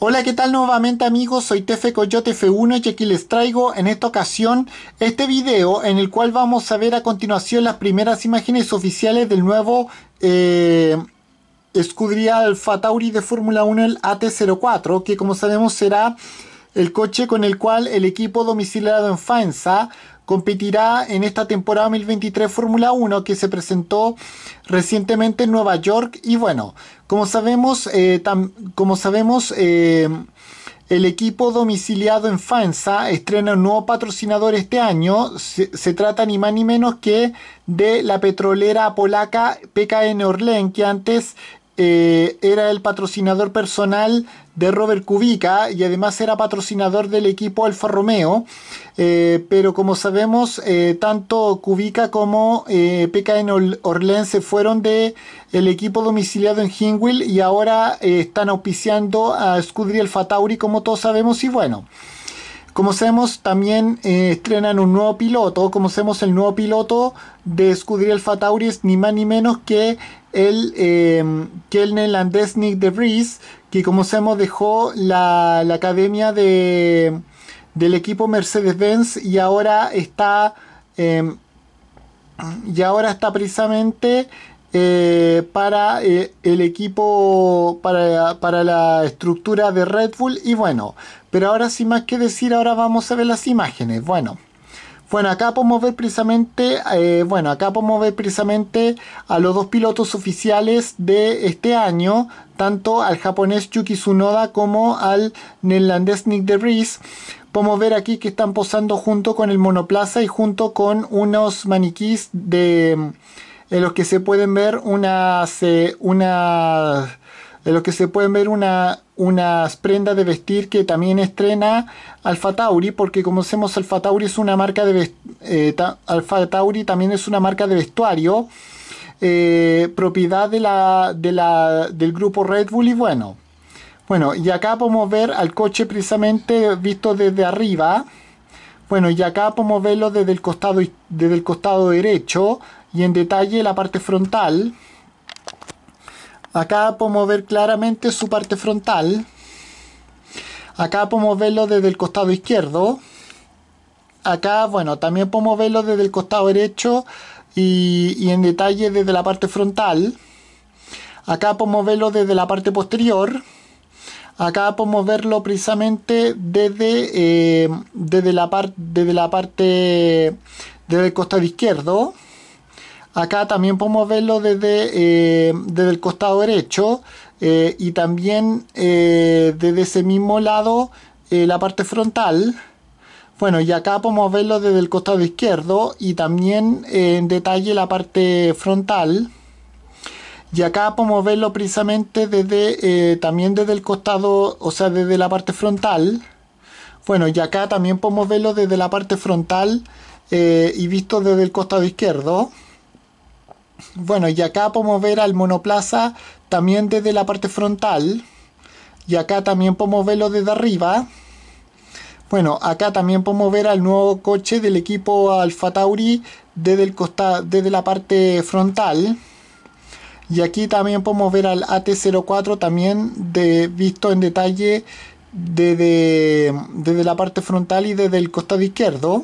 Hola, ¿qué tal nuevamente amigos? Soy Tefe Coyote F1 y aquí les traigo en esta ocasión este video en el cual vamos a ver a continuación las primeras imágenes oficiales del nuevo eh, escudería de Fórmula 1, el AT04, que como sabemos será el coche con el cual el equipo domiciliado en Faenza competirá en esta temporada 2023 Fórmula 1 que se presentó recientemente en Nueva York. Y bueno, como sabemos, eh, como sabemos eh, el equipo domiciliado en FANSA estrena un nuevo patrocinador este año. Se, se, trata ni más ni menos que de la petrolera polaca PKN Orlen, que antes eh, era el patrocinador personal de Robert Kubica y además era patrocinador del equipo Alfa Romeo. Eh, pero como sabemos, eh, tanto Kubica como PKN Orlen se fueron del equipo domiciliado en Hingwil y ahora están auspiciando a Scuderia Alfa como todos sabemos, y bueno. Como sabemos, también eh, estrenan un nuevo piloto. Como sabemos, el nuevo piloto de Scuderia Alfa ni más ni menos que el, em, que el neerlandés Nick de Vries, que como sabemos dejó la, academia del equipo Mercedes-Benz y ahora está... Em, y ahora está precisamente eh, para eh, el equipo, para, la estructura de Red Bull. Y bueno, pero ahora sin más que decir, ahora vamos a ver las imágenes. Bueno. Bueno, acá podemos ver precisamente, eh, bueno, acá podemos ver precisamente a los dos pilotos oficiales de este año, tanto al japonés Yuki Tsunoda como al neerlandés Nick de Vries. Podemos ver aquí que están posando junto con el monoplaza y junto con unos maniquís de, en los que se pueden ver unas, eh, los que se pueden ver una, unas prendas de vestir que también estrena Alfa Tauri, porque como sabemos Alfa Tauri es una marca de eh, también es una marca de vestuario, eh, propiedad del grupo Red Bull y bueno. Bueno, y acá podemos ver al coche precisamente visto desde arriba. Bueno, y acá podemos verlo desde el costado, desde el costado derecho, y en detalle la parte frontal. Acá podemos ver claramente su parte frontal. Acá podemos verlo desde el costado izquierdo. Acá, bueno, también podemos verlo desde el costado derecho y, en detalle desde la parte frontal. Acá podemos verlo desde la parte posterior. Acá podemos verlo precisamente desde, eh, desde, la, parte desde la parte desde el costado izquierdo. Acá también podemos verlo desde, eh, desde el costado derecho eh, y también eh, desde ese mismo lado la parte frontal. Bueno, y acá podemos verlo desde el costado izquierdo y también en detalle la parte frontal. Y acá podemos verlo precisamente desde también desde el costado, o sea, desde la parte frontal. Bueno, y acá también podemos verlo desde la parte frontal y visto desde el costado izquierdo. Bueno, y acá podemos ver al monoplaza también desde la parte frontal. Y acá también podemos verlo desde arriba. Bueno, acá también podemos ver al nuevo coche del equipo Alfa Tauri desde, la parte frontal. Y aquí también podemos ver al AT04 también visto en detalle desde la parte frontal y desde el costado izquierdo.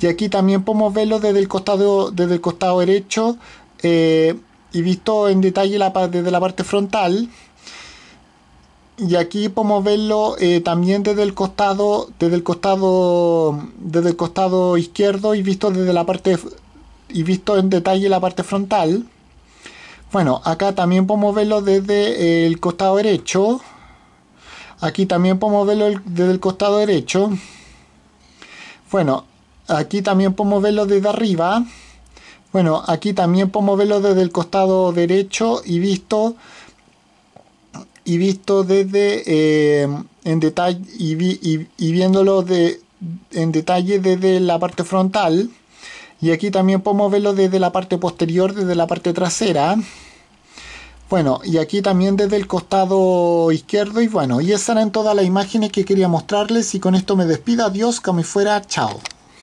Y aquí también podemos verlo desde el costado, desde el costado derecho eh, y visto en detalle la, desde la parte frontal. Y aquí podemos verlo eh, también desde el costado, desde el costado, desde el costado izquierdo y visto desde la parte y visto en detalle la parte frontal. Bueno, acá también podemos verlo desde eh, el costado derecho. Aquí también podemos verlo desde el costado derecho. Bueno, aquí también podemos verlo desde arriba bueno aquí también podemos verlo desde el costado derecho y visto y visto desde eh, en detalle y, viéndolo en detalle desde la parte frontal y aquí también podemos verlo desde la parte posterior desde la parte trasera bueno, y aquí también desde el costado izquierdo y bueno, y esas eran todas las imágenes que quería mostrarles y con esto me despido, adiós, que me fuera, chao.